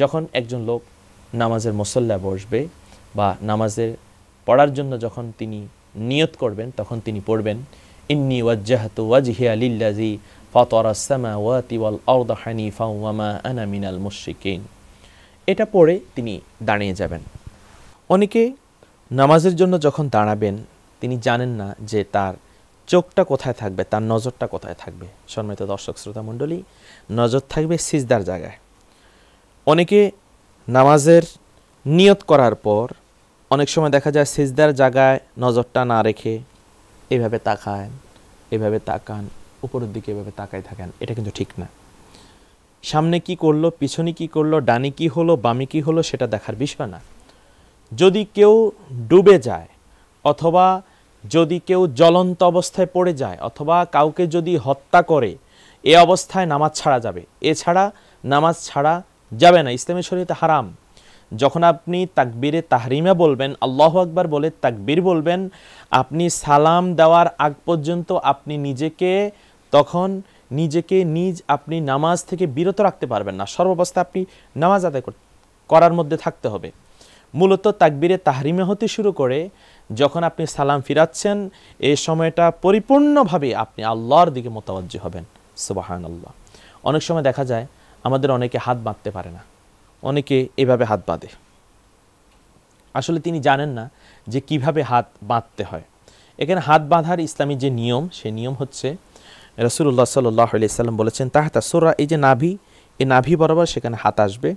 যখন একজন লোক নামাজের মোসল্লা বসবে বা নামাজের পড়ার জন্য যখন তিনি নিয়ত করবেন তখন তিনি পড়বেন ইন্নি ওয়াজ্জাহাতু ওয়াজহিয়া লিল্লাজি ফাতরাসসামাওয়াতি ওয়াল আরদা হানিফা ওয়া মা আনা মিনাল মুশরিকিন এটা পড়ে তিনি দাঁড়িয়ে যাবেন অনেকে নামাজের জন্য যখন দাঁড়াবেন তিনি জানেন না যে তার চোখটা কোথায় থাকবে তার নজরটা কোথায় থাকবে সম্মানিত দর্শক শ্রোতা মণ্ডলী নজর থাকবে সিজদার জায়গায় অনেকে নামাজের নিয়ত করার পর অনেক সময় দেখা যায় সিজদার জায়গায় নজরটা না রেখে এভাবে তাকায় এভাবে তাকান উপরের দিকে এভাবে তাকাই থাকেন এটা কিন্তু ঠিক না সামনে কি করলো পিছনে কি করলো ডানি কি হলো বামি কি হলো সেটা দেখার বিষয় না যদি কেউ ডুবে যায় অথবা যদি কেউ জ্বলন্ত অবস্থায় পড়ে যায় অথবা কাউকে যদি হত্যা করে এ অবস্থায় নামাজ ছাড়া যাবে এছাড়া নামাজ ছাড়া যাবে না ইসলামী শরীয়তে হারাম যখন আপনি তাকবীরে তাহরিমা বলবেন আল্লাহ আকবার বলে তাকবীর বলবেন আপনি সালাম দেওয়ার আগ পর্যন্ত আপনি নিজেকে তখন নিজেকে নিজ আপনি নামাজ থেকে বিরত রাখতে পারবেন না সর্বাবস্থা আপনি নামাজ আদায় করার মধ্যে থাকতে হবে মূলত তাকবীরে তাহরিমে হতে শুরু করে যখন আপনি সালাম ফিরাচ্ছেন এ সময়টা পরিপূর্ণভাবে আপনি আল্লাহর দিকে মোতাবজ্জি হবেন সুবাহান আল্লাহ অনেক সময় দেখা যায় আমাদের অনেকে হাত বাঁধতে পারে না অনেকে এভাবে হাত বাঁধে আসলে তিনি জানেন না যে কিভাবে হাত বাঁধতে হয় এখানে হাত বাঁধার ইসলামী যে নিয়ম সে নিয়ম হচ্ছে রসুল্লাহ সাল্লাহ সাল্লাম বলেছেন তাহাতা সোরা এই যে নাভি এই নাভি বরাবর সেখানে হাত আসবে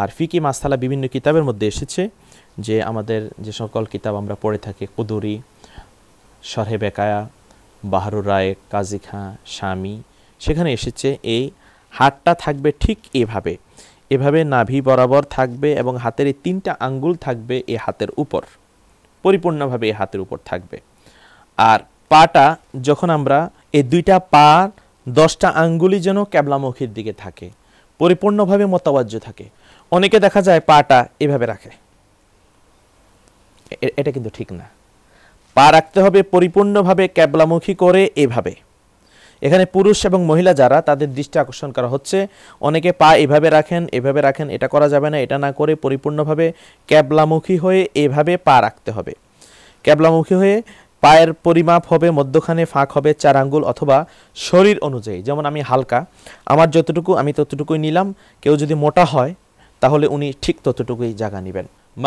আর ফিকি মাসালা বিভিন্ন কিতাবের মধ্যে এসেছে যে আমাদের যে সকল কিতাব আমরা পড়ে থাকি কুদুরি সরহে বেকায়া বাহারুর রায় কাজী খাঁ স্বামী সেখানে এসেছে এই হাতটা থাকবে ঠিক এভাবে এভাবে নাভি বরাবর থাকবে এবং হাতের এই তিনটা আঙ্গুল থাকবে এ হাতের উপর পরিপূর্ণভাবে এ হাতের উপর থাকবে আর পাটা যখন আমরা এই দুইটা পা দশটা আঙ্গুলি যেন ক্যাবলামুখীর দিকে থাকে পরিপূর্ণভাবে মতাবাজ্য থাকে অনেকে দেখা যায় পাটা এভাবে রাখে এটা কিন্তু ঠিক না পা রাখতে হবে পরিপূর্ণভাবে ক্যাবলামুখী করে এভাবে এখানে পুরুষ এবং মহিলা যারা তাদের দৃষ্টি আকর্ষণ করা হচ্ছে অনেকে পা এভাবে রাখেন এভাবে রাখেন এটা করা যাবে না এটা না করে পরিপূর্ণভাবে ক্যাবলামুখী হয়ে এভাবে পা রাখতে হবে ক্যাবলামুখী হয়ে পায়ের পরিমাপ হবে মধ্যখানে ফাঁক হবে চার আঙ্গুল অথবা শরীর অনুযায়ী যেমন আমি হালকা আমার যতটুকু আমি ততটুকুই নিলাম কেউ যদি মোটা হয় তাহলে উনি ঠিক ততটুকুই জায়গা নেবেন